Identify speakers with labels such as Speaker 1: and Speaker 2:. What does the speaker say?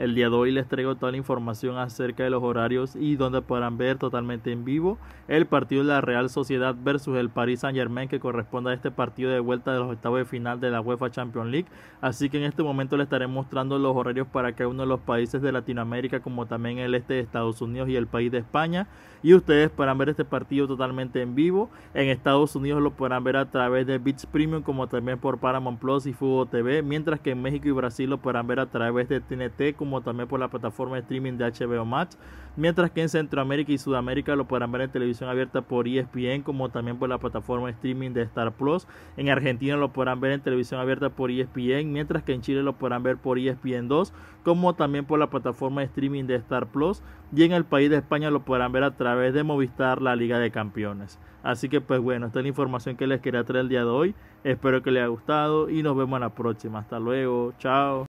Speaker 1: El día de hoy les traigo toda la información acerca de los horarios y donde podrán ver totalmente en vivo el partido de la Real Sociedad versus el Paris Saint Germain que corresponde a este partido de vuelta de los octavos de final de la UEFA Champions League. Así que en este momento les estaré mostrando los horarios para cada uno de los países de Latinoamérica como también el este de Estados Unidos y el país de España. Y ustedes podrán ver este partido totalmente en vivo. En Estados Unidos lo podrán ver a través de Beats Premium como también por Paramount Plus y Fubo TV. Mientras que en México y Brasil lo podrán ver a través de TNT como también por la plataforma de streaming de HBO Max, mientras que en Centroamérica y Sudamérica lo podrán ver en televisión abierta por ESPN, como también por la plataforma de streaming de Star Plus. En Argentina lo podrán ver en televisión abierta por ESPN, mientras que en Chile lo podrán ver por ESPN 2, como también por la plataforma de streaming de Star Plus. Y en el país de España lo podrán ver a través de Movistar, la Liga de Campeones. Así que pues bueno, esta es la información que les quería traer el día de hoy. Espero que les haya gustado y nos vemos en la próxima. Hasta luego, chao.